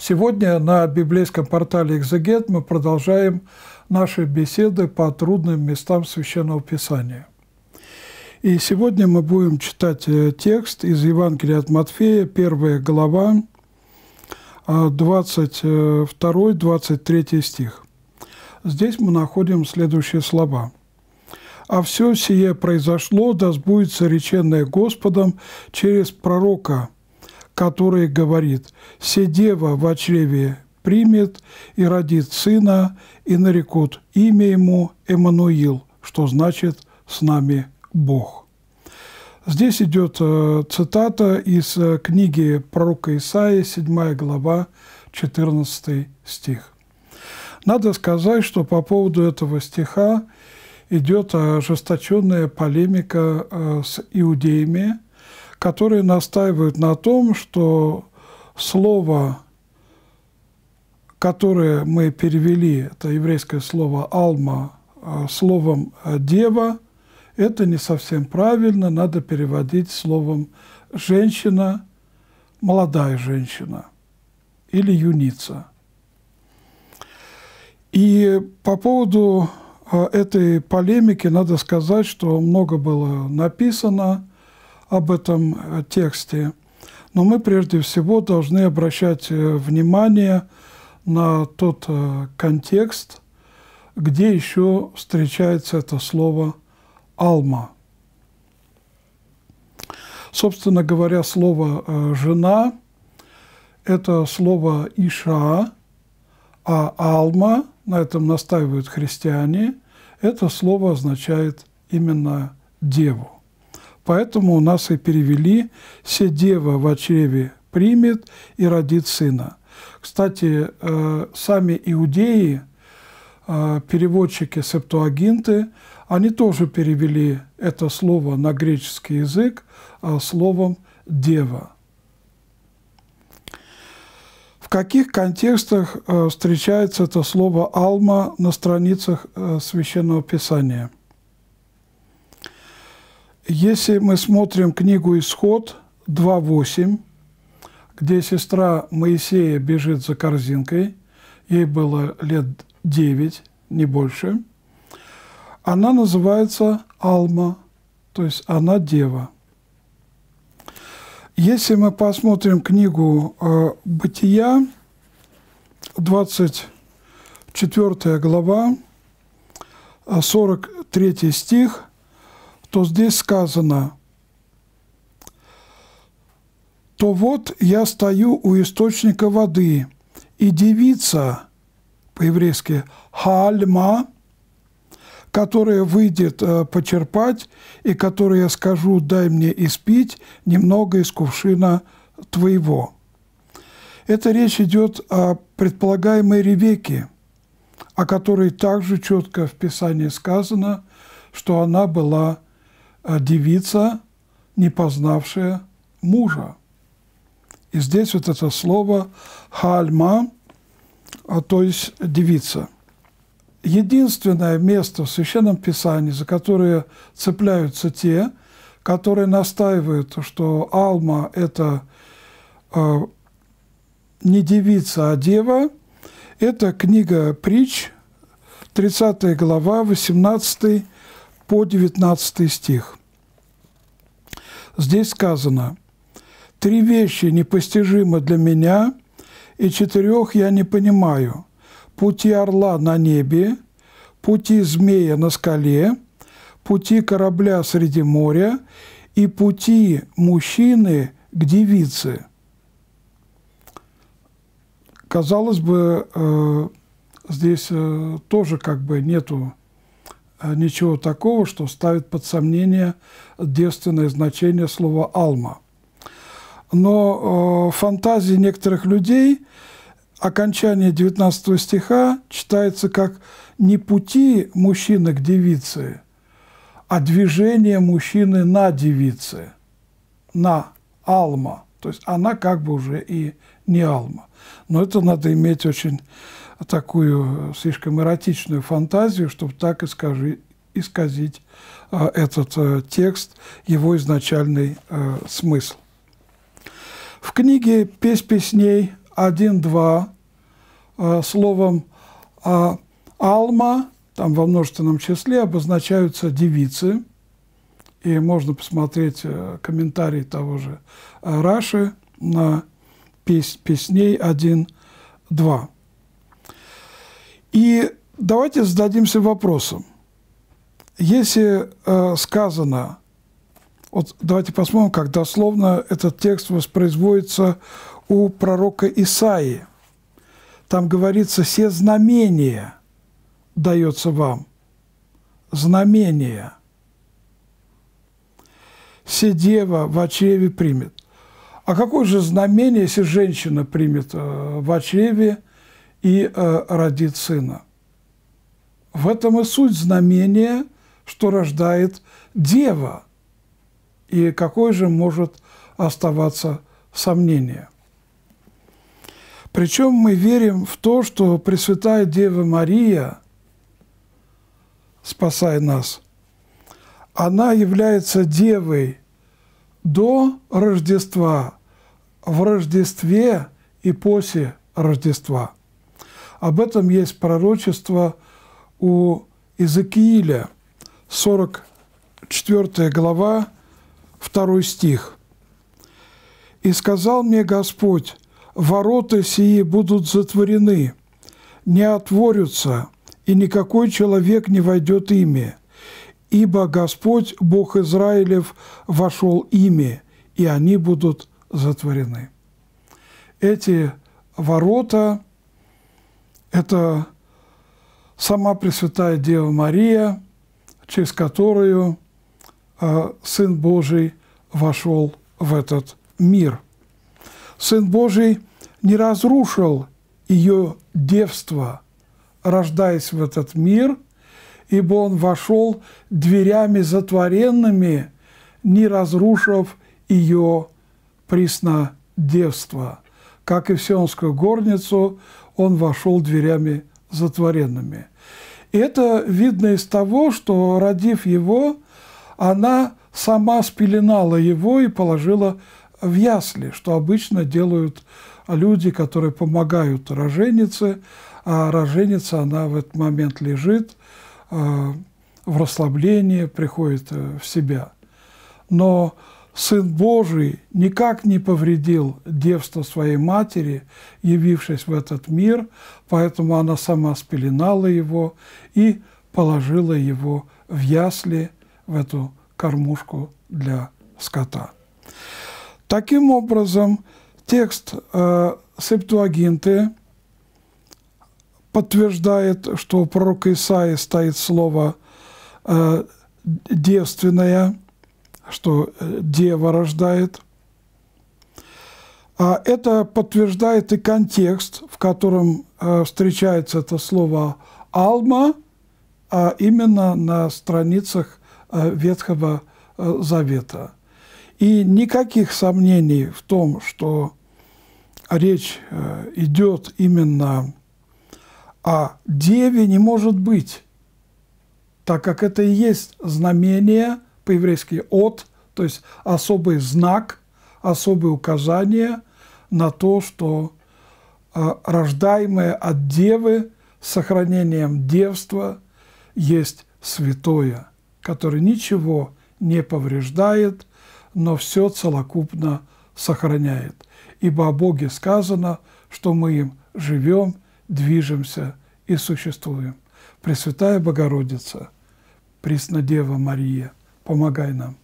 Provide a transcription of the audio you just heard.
Сегодня на библейском портале «Экзегет» мы продолжаем наши беседы по трудным местам Священного Писания. И сегодня мы будем читать э, текст из Евангелия от Матфея, первая глава, 22-23 э, э, стих. Здесь мы находим следующие слова – а все сие произошло, да сбудется реченное Господом через пророка который говорит все дева в чреве примет и родит сына, и нарекут имя ему Эммануил, что значит «С нами Бог». Здесь идет э, цитата из э, книги пророка Исаия, 7 глава, 14 стих. Надо сказать, что по поводу этого стиха идет э, ожесточенная полемика с иудеями – которые настаивают на том, что слово, которое мы перевели, это еврейское слово «алма», а, словом э, «дева», это не совсем правильно, надо переводить словом «женщина», «молодая женщина» или «юница». И по поводу э, этой полемики надо сказать, что много было написано, об этом э, тексте. Но мы прежде всего должны обращать э, внимание на тот э, контекст, где еще встречается это слово «алма». Собственно говоря, слово «жена» – это слово «иша», а «алма» – на этом настаивают христиане – это слово означает именно «деву». Поэтому у нас и перевели «Се дева в чреве примет и родит сына». Кстати, э, сами иудеи, э, переводчики септуагинты, они тоже перевели это слово на греческий язык э, словом «дева». В каких контекстах встречается это слово «алма» на страницах Священного Писания – если мы смотрим книгу «Исход» 2.8, где сестра Моисея бежит за корзинкой, ей было лет 9, не больше, она называется Алма, то есть она дева. Если мы посмотрим книгу э, «Бытия», 24 глава, 43 э, стих – то здесь сказано, «То вот я стою у источника воды, и девица, по-еврейски «хальма», которая выйдет э, почерпать, и которой я скажу, дай мне испить немного из кувшина твоего. эта речь идет о предполагаемой Ревеке, о которой также четко в Писании сказано, что она была а девица, не познавшая мужа. И здесь вот это слово «хальма», а то есть «девица». Единственное место в Священном Писании, за которое цепляются те, которые настаивают, что Алма – это э, не девица, а дева, это книга «Притч», 30 глава, 18 по 19 стих. Здесь сказано, «Три вещи непостижимы для меня, и четырех я не понимаю. Пути орла на небе, пути змея на скале, пути корабля среди моря и пути мужчины к девице». Казалось бы, э, здесь э, тоже как бы нету Э, ничего такого, что ставит под сомнение девственное значение слова «алма». Но э, фантазии некоторых людей окончание 19 стиха читается как не пути мужчины к девице, а движение мужчины на девице, на алма. То есть она как бы уже и не алма. Но это надо иметь очень такую э, слишком эротичную фантазию, чтобы так искажи, исказить э, этот э, текст, его изначальный смысл. В книге «Песнь песней» 1-2 э, словом э, «алма», там во множественном числе обозначаются девицы, и можно посмотреть э, комментарий того же Раши на пес, «Песней 1-2». И давайте зададимся вопросом. Если э, сказано, вот давайте посмотрим, как дословно этот текст воспроизводится у пророка Исаии. Там говорится, все знамения дается вам. Знамения. Все дева в очреве примет. А какое же знамение, если женщина примет э, в очреве и э, родит сына. В этом и суть знамения, что рождает дева. И какой же может оставаться сомнение? Причем мы верим в то, что Пресвятая Дева Мария, спасая нас, она является Девой до Рождества, в Рождестве и после Рождества – об этом есть пророчество у Иезекииля, 44 глава, 2 стих. «И сказал мне Господь, ворота сии будут затворены, не отворятся, и никакой человек не войдет ими, ибо Господь, Бог Израилев, вошел ими, и они будут затворены». Эти ворота – это сама Пресвятая Дева Мария, через которую э, Сын Божий вошел в этот мир. Сын Божий не разрушил ее девство, рождаясь в этот мир, ибо он вошел дверями затворенными, не разрушив ее присно девство. Как и в Сионскую горницу, он вошел дверями затворенными. И это видно из того, что, родив его, она сама спеленала его и положила в ясли, что обычно делают люди, которые помогают роженице, а роженица, она в этот момент лежит э, в расслаблении, приходит э, в себя. Но Сын Божий никак не повредил девство своей матери, явившись в этот мир, поэтому она сама спеленала его и положила его в ясли, в эту кормушку для скота. Таким образом, текст э, Септуагинты подтверждает, что у пророка Исаи стоит слово э, «девственное», что э, Дева рождает. А это подтверждает и контекст, в котором э, встречается это слово «алма», а именно на страницах э, Ветхого Завета. И никаких сомнений в том, что речь идет именно о Деве, не может быть, так как это и есть знамение – по-еврейски «от», то есть особый знак, особое указание на то, что а, рождаемое от девы сохранением девства есть святое, которое ничего не повреждает, но все целокупно сохраняет. Ибо о Боге сказано, что мы им живем, движемся и существуем. Пресвятая Богородица, Преснодева Мария – помогай нам.